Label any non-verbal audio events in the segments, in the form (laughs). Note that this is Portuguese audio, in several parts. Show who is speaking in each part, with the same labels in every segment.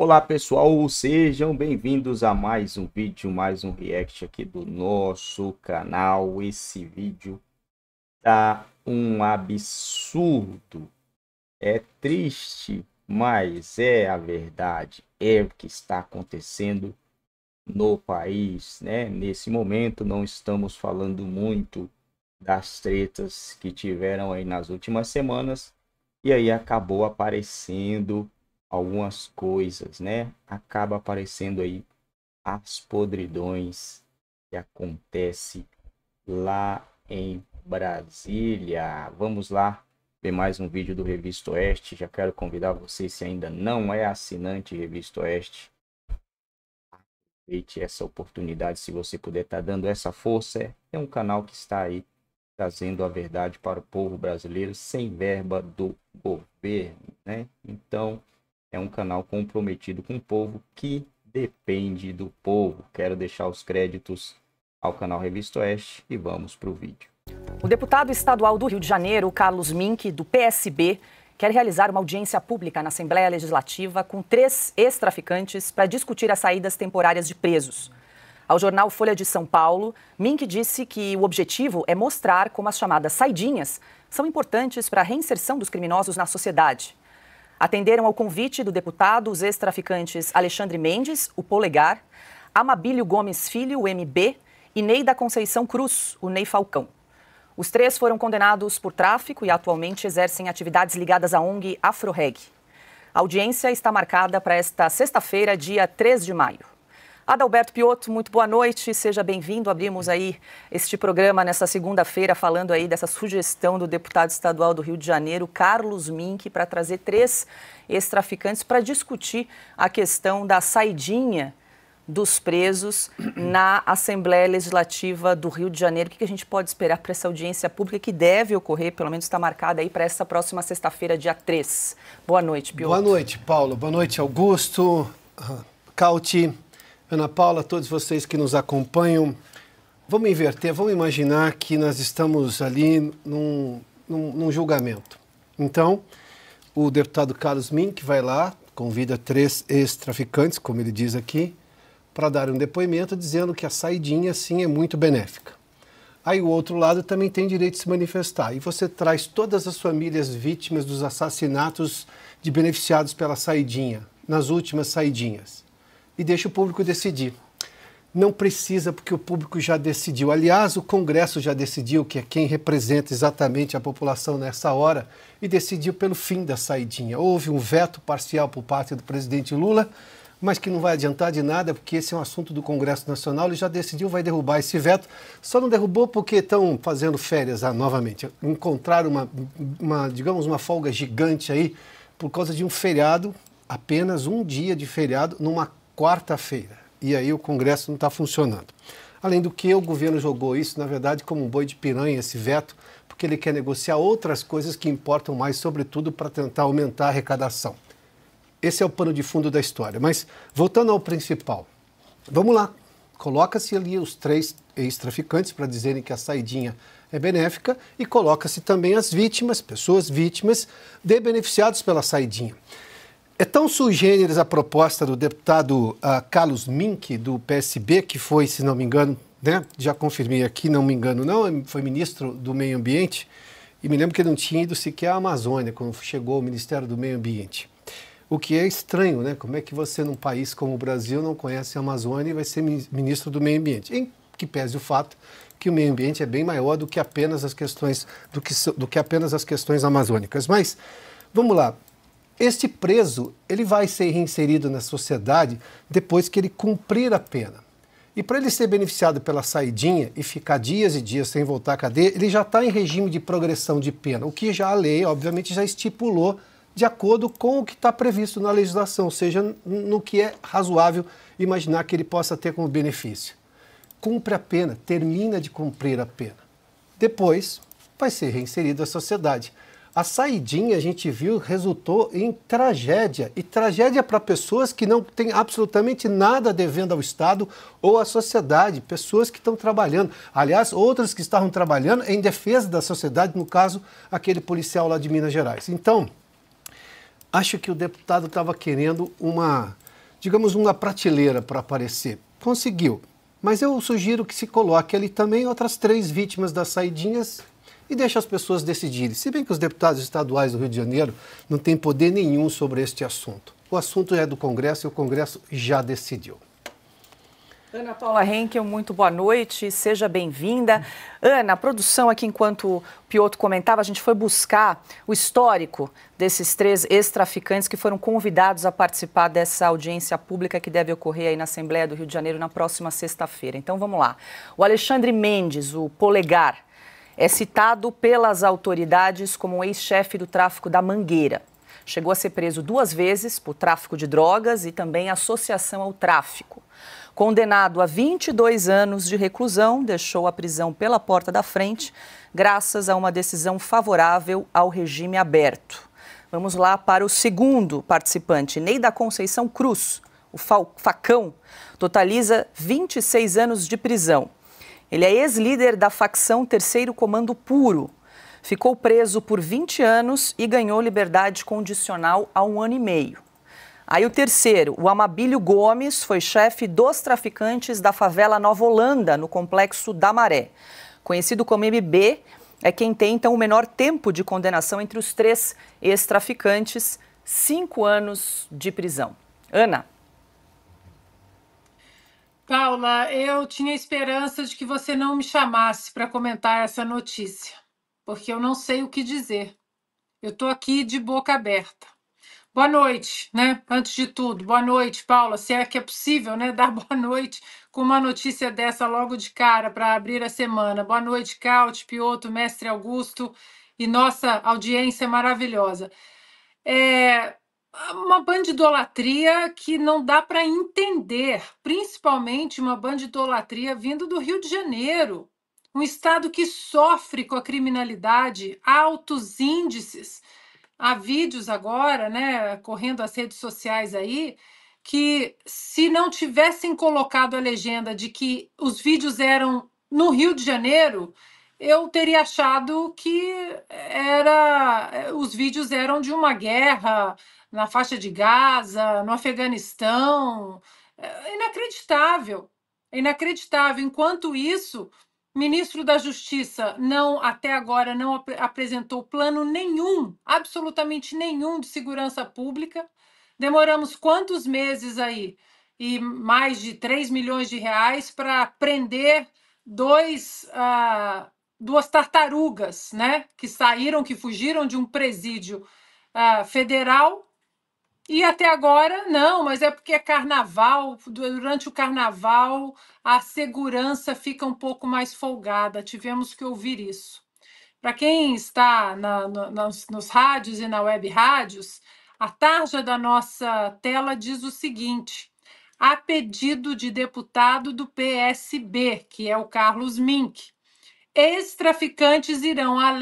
Speaker 1: Olá pessoal, sejam bem-vindos a mais um vídeo, mais um react aqui do nosso canal. Esse vídeo tá um absurdo, é triste, mas é a verdade, é o que está acontecendo no país, né? Nesse momento não estamos falando muito das tretas que tiveram aí nas últimas semanas e aí acabou aparecendo algumas coisas, né? Acaba aparecendo aí as podridões que acontece lá em Brasília. Vamos lá ver mais um vídeo do Revista Oeste. Já quero convidar você, se ainda não é assinante Revista Oeste, aproveite essa oportunidade. Se você puder estar tá dando essa força, é, é um canal que está aí trazendo a verdade para o povo brasileiro sem verba do governo, né? Então, é um canal comprometido com o povo que depende do povo. Quero deixar os créditos ao canal Revista Oeste e vamos para o vídeo.
Speaker 2: O deputado estadual do Rio de Janeiro, Carlos Mink, do PSB, quer realizar uma audiência pública na Assembleia Legislativa com três ex-traficantes para discutir as saídas temporárias de presos. Ao jornal Folha de São Paulo, Mink disse que o objetivo é mostrar como as chamadas saidinhas são importantes para a reinserção dos criminosos na sociedade. Atenderam ao convite do deputado os ex-traficantes Alexandre Mendes, o Polegar, Amabílio Gomes Filho, o MB, e Ney da Conceição Cruz, o Ney Falcão. Os três foram condenados por tráfico e atualmente exercem atividades ligadas à ONG Afroreg. A audiência está marcada para esta sexta-feira, dia 3 de maio. Adalberto Piotto, muito boa noite, seja bem-vindo. Abrimos aí este programa nessa segunda-feira falando aí dessa sugestão do deputado estadual do Rio de Janeiro, Carlos Mink, para trazer três ex-traficantes para discutir a questão da saidinha dos presos na Assembleia Legislativa do Rio de Janeiro. O que a gente pode esperar para essa audiência pública que deve ocorrer, pelo menos está marcada aí para essa próxima sexta-feira, dia 3. Boa noite, Piotto. Boa
Speaker 3: noite, Paulo. Boa noite, Augusto. Cauti. Ana Paula, todos vocês que nos acompanham, vamos inverter, vamos imaginar que nós estamos ali num, num, num julgamento. Então, o deputado Carlos Mink vai lá, convida três ex-traficantes, como ele diz aqui, para dar um depoimento dizendo que a saidinha, sim, é muito benéfica. Aí o outro lado também tem direito de se manifestar. E você traz todas as famílias vítimas dos assassinatos de beneficiados pela saidinha, nas últimas saidinhas e deixa o público decidir. Não precisa, porque o público já decidiu. Aliás, o Congresso já decidiu, que é quem representa exatamente a população nessa hora, e decidiu pelo fim da saidinha. Houve um veto parcial por parte do presidente Lula, mas que não vai adiantar de nada, porque esse é um assunto do Congresso Nacional. Ele já decidiu, vai derrubar esse veto. Só não derrubou porque estão fazendo férias ah, novamente. Encontraram uma, uma, digamos, uma folga gigante aí por causa de um feriado, apenas um dia de feriado, numa quarta-feira. E aí o Congresso não está funcionando. Além do que, o governo jogou isso, na verdade, como um boi de piranha, esse veto, porque ele quer negociar outras coisas que importam mais, sobretudo para tentar aumentar a arrecadação. Esse é o pano de fundo da história. Mas voltando ao principal, vamos lá. Coloca-se ali os três ex-traficantes para dizerem que a saidinha é benéfica e coloca-se também as vítimas, pessoas vítimas de beneficiados pela saidinha. É tão generis a proposta do deputado uh, Carlos Mink, do PSB, que foi, se não me engano, né, já confirmei aqui, não me engano não, foi ministro do Meio Ambiente, e me lembro que ele não tinha ido sequer à Amazônia quando chegou ao Ministério do Meio Ambiente. O que é estranho, né? Como é que você, num país como o Brasil, não conhece a Amazônia e vai ser ministro do Meio Ambiente? Em que pese o fato que o meio ambiente é bem maior do que apenas as questões do que, do que apenas as questões amazônicas. Mas vamos lá, este preso, ele vai ser reinserido na sociedade depois que ele cumprir a pena. E para ele ser beneficiado pela saidinha e ficar dias e dias sem voltar à cadeia, ele já está em regime de progressão de pena, o que já a lei, obviamente, já estipulou de acordo com o que está previsto na legislação, ou seja, no que é razoável imaginar que ele possa ter como benefício. Cumpre a pena, termina de cumprir a pena. Depois, vai ser reinserido à sociedade. A saidinha, a gente viu, resultou em tragédia. E tragédia para pessoas que não têm absolutamente nada devendo ao Estado ou à sociedade, pessoas que estão trabalhando. Aliás, outras que estavam trabalhando em defesa da sociedade, no caso, aquele policial lá de Minas Gerais. Então, acho que o deputado estava querendo uma, digamos, uma prateleira para aparecer. Conseguiu. Mas eu sugiro que se coloque ali também outras três vítimas das saidinhas e deixa as pessoas decidirem. Se bem que os deputados estaduais do Rio de Janeiro não têm poder nenhum sobre este assunto. O assunto é do Congresso e o Congresso já decidiu.
Speaker 2: Ana Paula Henkel, muito boa noite, seja bem-vinda. Ana, a produção aqui, enquanto o Pioto comentava, a gente foi buscar o histórico desses três ex-traficantes que foram convidados a participar dessa audiência pública que deve ocorrer aí na Assembleia do Rio de Janeiro na próxima sexta-feira. Então vamos lá. O Alexandre Mendes, o Polegar, é citado pelas autoridades como ex-chefe do tráfico da Mangueira. Chegou a ser preso duas vezes por tráfico de drogas e também associação ao tráfico. Condenado a 22 anos de reclusão, deixou a prisão pela porta da frente, graças a uma decisão favorável ao regime aberto. Vamos lá para o segundo participante, Ney da Conceição Cruz, o Facão, totaliza 26 anos de prisão. Ele é ex-líder da facção Terceiro Comando Puro. Ficou preso por 20 anos e ganhou liberdade condicional há um ano e meio. Aí o terceiro, o Amabílio Gomes, foi chefe dos traficantes da favela Nova Holanda, no complexo da Maré. Conhecido como MB, é quem tem então o menor tempo de condenação entre os três ex-traficantes, cinco anos de prisão. Ana.
Speaker 4: Paula, eu tinha esperança de que você não me chamasse para comentar essa notícia, porque eu não sei o que dizer. Eu estou aqui de boca aberta. Boa noite, né? Antes de tudo, boa noite, Paula. Se é que é possível, né? (laughs) Dar boa noite com uma notícia dessa logo de cara para abrir a semana. Boa noite, Caute, Piotr, Mestre Augusto e nossa audiência maravilhosa. É, uma banda idolatria que não dá para entender, principalmente uma banda idolatria vindo do Rio de Janeiro, um estado que sofre com a criminalidade, altos índices. Há vídeos agora, né, correndo as redes sociais aí, que se não tivessem colocado a legenda de que os vídeos eram no Rio de Janeiro, eu teria achado que era eh, os vídeos eram de uma guerra na faixa de Gaza, no Afeganistão. É inacreditável. É inacreditável. Enquanto isso, ministro da Justiça não até agora não ap apresentou plano nenhum, absolutamente nenhum de segurança pública. Demoramos quantos meses aí? E mais de 3 milhões de reais para prender dois ah, duas tartarugas, né, que saíram, que fugiram de um presídio uh, federal e até agora não, mas é porque é carnaval, durante o carnaval a segurança fica um pouco mais folgada, tivemos que ouvir isso. Para quem está na, no, nos, nos rádios e na web rádios, a tarja da nossa tela diz o seguinte: a pedido de deputado do PSB, que é o Carlos Mink, Ex-traficantes irão à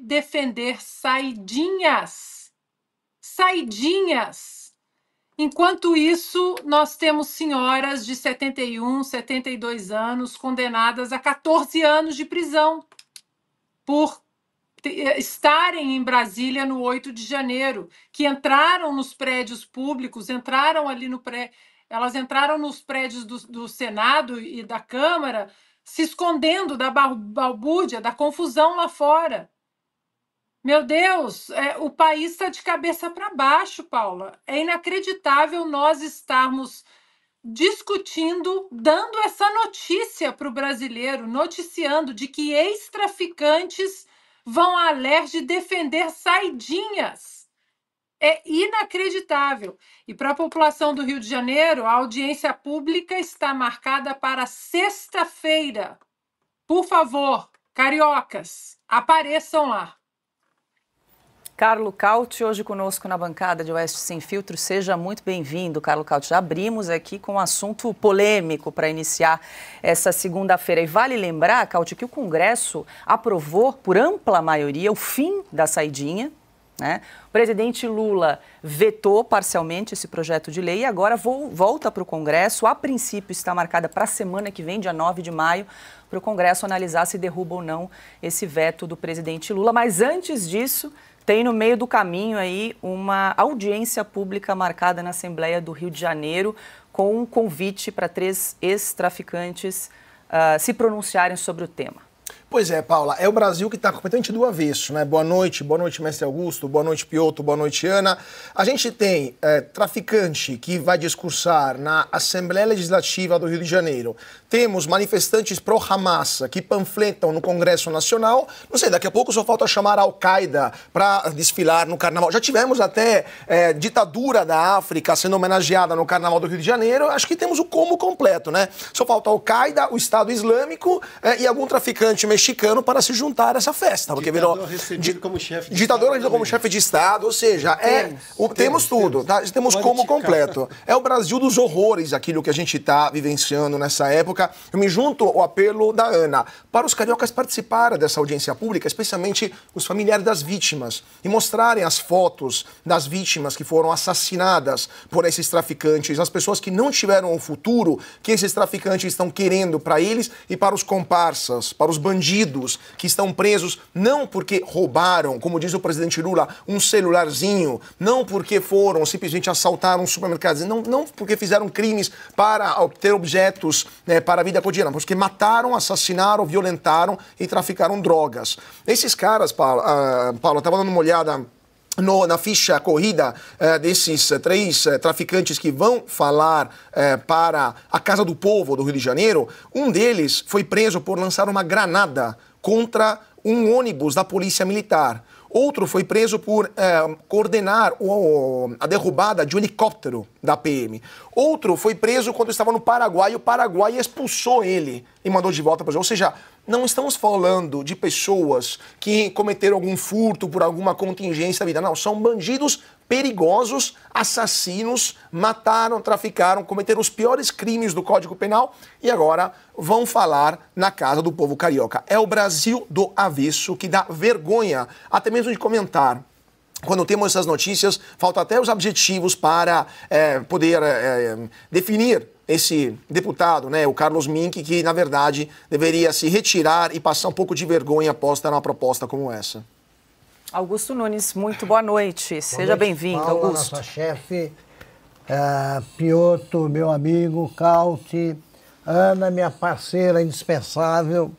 Speaker 4: defender saidinhas. Saidinhas. Enquanto isso, nós temos senhoras de 71, 72 anos condenadas a 14 anos de prisão por eh, estarem em Brasília no 8 de janeiro, que entraram nos prédios públicos, entraram ali no pré, elas entraram nos prédios do, do Senado e da Câmara se escondendo da balbúrdia, da confusão lá fora. Meu Deus, é, o país está de cabeça para baixo, Paula. É inacreditável nós estarmos discutindo, dando essa notícia para o brasileiro, noticiando de que ex-traficantes vão à de defender saidinhas é inacreditável. E para a população do Rio de Janeiro, a audiência pública está marcada para sexta-feira. Por favor, cariocas, apareçam lá.
Speaker 2: Carlo Cauti, hoje conosco na bancada de Oeste Sem Filtro. Seja muito bem-vindo, Carlo Cauti. abrimos aqui com um assunto polêmico para iniciar essa segunda-feira. E vale lembrar, Cauti, que o Congresso aprovou por ampla maioria o fim da saidinha né? O presidente Lula vetou parcialmente esse projeto de lei e agora volta para o Congresso. A princípio, está marcada para a semana que vem, dia 9 de maio, para o Congresso analisar se derruba ou não esse veto do presidente Lula. Mas antes disso, tem no meio do caminho aí uma audiência pública marcada na Assembleia do Rio de Janeiro com um convite para três ex-traficantes uh, se pronunciarem sobre o tema.
Speaker 5: Pois é, Paula, é o Brasil que está completamente do avesso, né? Boa noite, boa noite, mestre Augusto, boa noite, Pioto, boa noite, Ana. A gente tem é, traficante que vai discursar na Assembleia Legislativa do Rio de Janeiro. Temos manifestantes pró-Hamas que panfletam no Congresso Nacional. Não sei, daqui a pouco só falta chamar a Al-Qaeda para desfilar no Carnaval. Já tivemos até é, ditadura da África sendo homenageada no Carnaval do Rio de Janeiro. Acho que temos o como completo, né? Só falta a Al-Qaeda, o Estado Islâmico é, e algum traficante mexicano mexicano para se juntar a essa festa. Porque ditador virou. Recebido como chefe de ditador como chefe de Estado, ou seja, é, temos, o, temos, temos tudo, temos, tá? temos como completo. É o Brasil dos horrores, aquilo que a gente está vivenciando nessa época. Eu me junto ao apelo da Ana para os cariocas participarem dessa audiência pública, especialmente os familiares das vítimas, e mostrarem as fotos das vítimas que foram assassinadas por esses traficantes, as pessoas que não tiveram o futuro que esses traficantes estão querendo para eles e para os comparsas, para os bandidos bandidos que estão presos não porque roubaram, como diz o presidente Lula, um celularzinho, não porque foram simplesmente assaltar um supermercado, não, não porque fizeram crimes para obter objetos né, para a vida cotidiana, porque mataram, assassinaram, violentaram e traficaram drogas. Esses caras, Paulo, uh, ah, Paulo eu estava dando uma olhada no, na ficha corrida eh, desses eh, três eh, traficantes que vão falar para a Casa do Povo do Rio de Janeiro, um deles foi preso por lançar uma granada contra um ônibus da Polícia Militar. Outro foi preso por coordenar o, a derrubada de um helicóptero da PM. Outro foi preso quando estava no Paraguai e o Paraguai expulsou ele e mandou de volta para o jogo. Ou seja, não estamos falando de pessoas que cometeram algum furto por alguma contingência da vida. Não, são bandidos perigosos, assassinos, mataram, traficaram, cometeram os piores crimes do Código Penal e agora vão falar na casa do povo carioca. É o Brasil do avesso que dá vergonha até mesmo de comentar quando temos essas notícias, faltam até os adjetivos para é, poder é, definir esse deputado, né, o Carlos Mink, que na verdade deveria se retirar e passar um pouco de vergonha após estar numa proposta como essa.
Speaker 2: Augusto Nunes, muito boa noite. Boa Seja bem-vindo, Augusto. Nossa
Speaker 6: chefe, uh, Pioto, meu amigo, Cauti, Ana, minha parceira indispensável.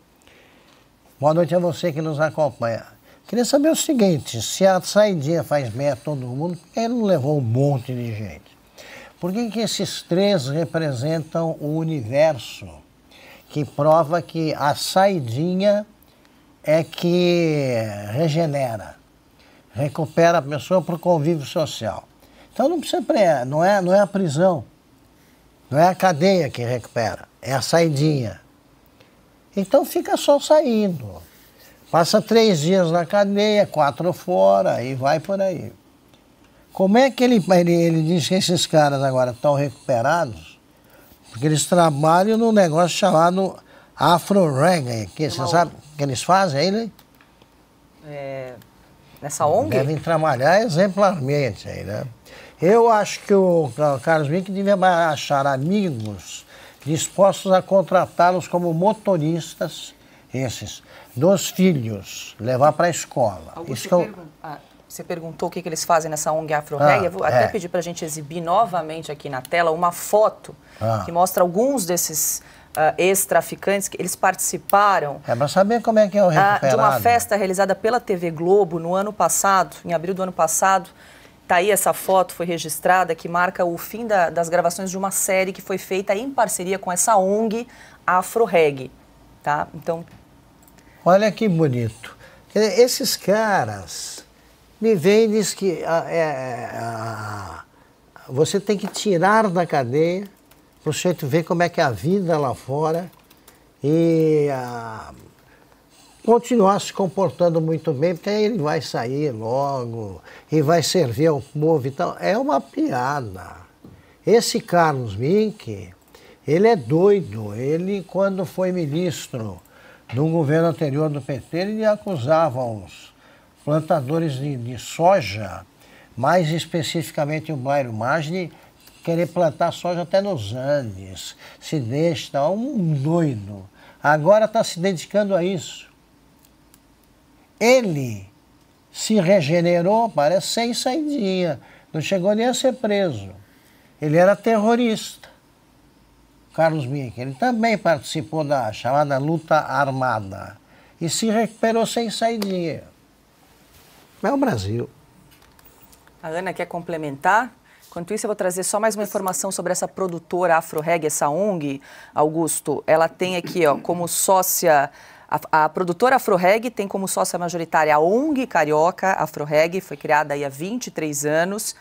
Speaker 6: Boa noite a você que nos acompanha. Queria saber o seguinte, se a saidinha faz bem a todo mundo, por que ele não levou um monte de gente? Por que, que esses três representam o universo? Que prova que a saidinha é que regenera, recupera a pessoa para o convívio social. Então não precisa pre... não é não é a prisão, não é a cadeia que recupera, é a saidinha. Então fica só saindo. Passa três dias na cadeia, quatro fora e vai por aí. Como é que ele, ele, ele diz que esses caras agora estão recuperados? Porque eles trabalham num negócio chamado afro-reggae, que você sabe o que eles fazem aí, né?
Speaker 2: É, nessa ONG? Devem
Speaker 6: trabalhar exemplarmente aí, né? Eu acho que o Carlos Vick devia achar amigos dispostos a contratá-los como motoristas, esses, dos filhos, levar para a escola. Isso que eu... pergunta,
Speaker 4: ah,
Speaker 2: você perguntou o que, que eles fazem nessa ONG afro Reg, ah, Eu Vou até é. pedir para a gente exibir novamente aqui na tela uma foto ah. que mostra alguns desses uh, ex-traficantes, que eles participaram...
Speaker 6: É, para saber como é que é o Uh, de uma festa
Speaker 2: realizada pela TV Globo no ano passado, em abril do ano passado. Está aí essa foto, foi registrada, que marca o fim da, das gravações de uma série que foi feita em parceria com essa ONG afro Reg, Tá?
Speaker 6: Então... Olha que bonito. Esses caras me vem e diz que a, ah, é, é, a, ah, você tem que tirar da cadeia para o sujeito ver como é que é a vida lá fora e ah, continuar se comportando muito bem, porque aí ele vai sair logo e vai servir ao povo e tal. É uma piada. Esse Carlos Mink, ele é doido. Ele, quando foi ministro do governo anterior do PT, ele acusava os plantadores de, de soja, mais especificamente o Bairro Magni, querer plantar soja até nos Andes, se deixa, tá um doido. Agora está se dedicando a isso. Ele se regenerou, parece, sem saída, não chegou nem a ser preso. Ele era terrorista. Carlos Mink, ele também participou da chamada luta armada e se recuperou sem saída. É o Brasil.
Speaker 2: A Ana quer complementar? Enquanto isso, eu vou trazer só mais uma informação sobre essa produtora afro essa ONG, Augusto. Ela tem aqui, ó, como sócia... A, a produtora Afroreg tem como sócia majoritária a ONG Carioca Afroreg, foi criada aí há 23 anos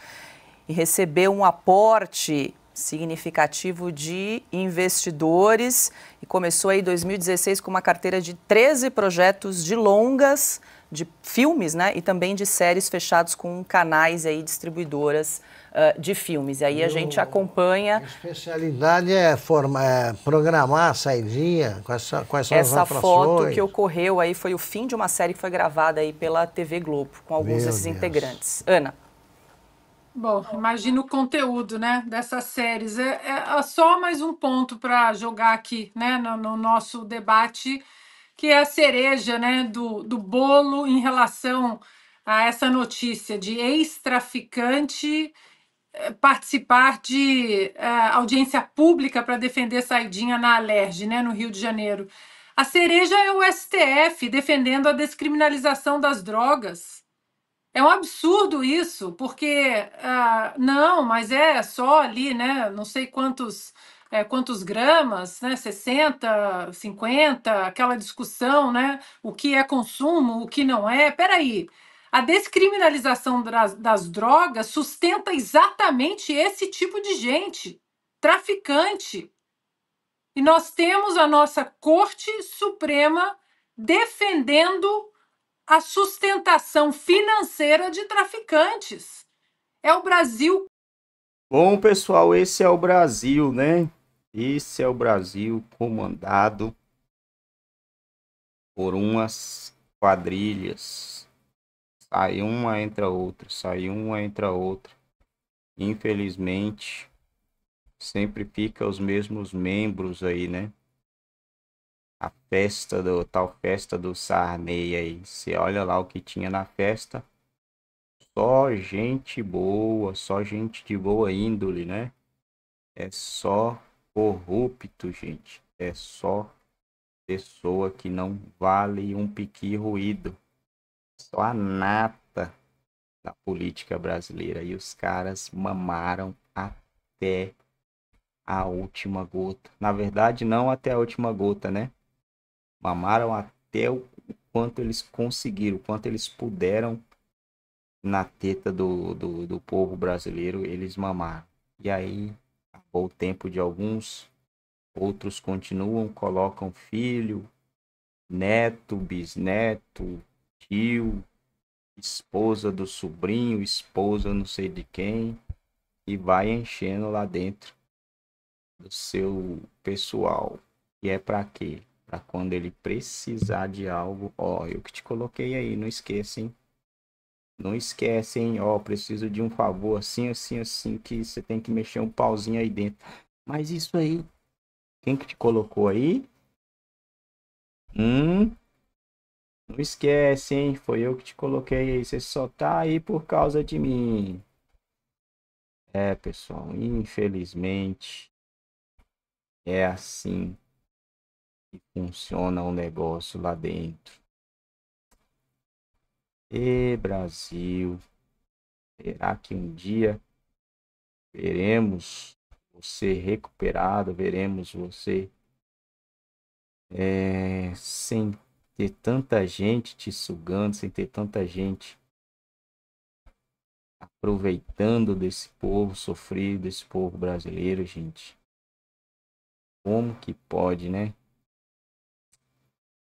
Speaker 2: e recebeu um aporte significativo de investidores e começou aí em 2016 com uma carteira de 13 projetos de longas de filmes, né? E também de séries fechados com canais aí, distribuidoras uh, de filmes. E aí a gente acompanha. A
Speaker 6: especialidade é, forma, é programar a saidinha, com essa, com Essa as Essa foto que
Speaker 2: ocorreu aí foi o fim de uma série que foi gravada aí pela TV Globo, com alguns Meu desses Deus. integrantes. Ana.
Speaker 4: Bom, imagina o conteúdo né, dessas séries. É, é só mais um ponto para jogar aqui né, no, no nosso debate que é a cereja né, do, do bolo em relação a essa notícia de ex-traficante eh, participar de uh, audiência pública para defender saidinha na Alerj, né, no Rio de Janeiro. A cereja é o STF defendendo a descriminalização das drogas. É um absurdo isso, porque uh, não, mas é só ali, né? Não sei quantos é, quantos gramas, né, 60, 50, aquela discussão, né, o que é consumo, o que não é. Peraí, a descriminalização das, das drogas sustenta exatamente esse tipo de gente, traficante. E nós temos a nossa Corte Suprema defendendo a sustentação financeira de traficantes. É o Brasil.
Speaker 1: Bom, pessoal, esse é o Brasil, né? Esse é o Brasil comandado por umas quadrilhas. Sai uma, entra outra, sai uma, entra outra. Infelizmente, sempre fica os mesmos membros aí, né? A festa do tal festa do Sarney aí. Você olha lá o que tinha na festa. Só gente boa, só gente de boa índole, né? É só corrupto, gente, é só pessoa que não vale um piqui ruído. Só a nata da política brasileira. E os caras mamaram até a última gota. Na verdade, não até a última gota, né? Mamaram até o quanto eles conseguiram, o quanto eles puderam na teta do, do, do povo brasileiro, eles mamaram. E aí Acabou o tempo de alguns, outros continuam, colocam filho, neto, bisneto, tio, esposa do sobrinho, esposa não sei de quem, e vai enchendo lá dentro do seu pessoal. E é para quê? Para quando ele precisar de algo, ó, eu que te coloquei aí, não esqueça, hein? Não esquecem, ó, preciso de um favor assim, assim, assim, que você tem que mexer um pauzinho aí dentro. Mas isso aí, quem que te colocou aí? Hum? Não esquece, hein? Foi eu que te coloquei aí. Você só tá aí por causa de mim. É, pessoal, infelizmente é assim que funciona o um negócio lá dentro. E Brasil, será que um dia veremos você recuperado, veremos você é, sem ter tanta gente te sugando, sem ter tanta gente aproveitando desse povo sofrido, desse povo brasileiro, gente. Como que pode, né?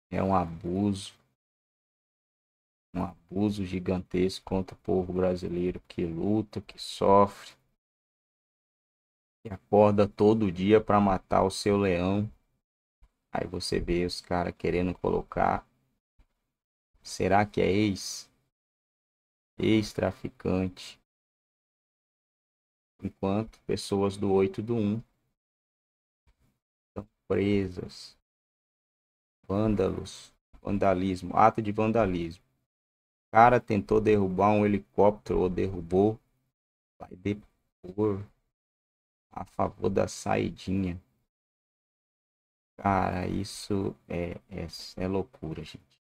Speaker 1: É um abuso um abuso gigantesco contra o povo brasileiro que luta, que sofre, que acorda todo dia para matar o seu leão. Aí você vê os caras querendo colocar. Será que é ex? Ex-traficante. Enquanto pessoas do 8 do 1 estão presas. Vândalos. Vandalismo. Ato de vandalismo cara tentou derrubar um helicóptero ou derrubou, vai depor a favor da saidinha. Cara, isso é, é, é loucura, gente.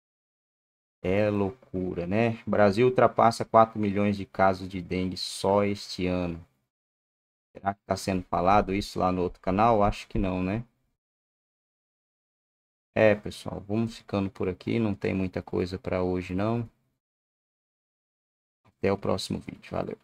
Speaker 1: É loucura, né? Brasil ultrapassa 4 milhões de casos de dengue só este ano. Será que está sendo falado isso lá no outro canal? Acho que não, né? É, pessoal, vamos ficando por aqui. Não tem muita coisa para hoje, não. Até o próximo vídeo. Valeu.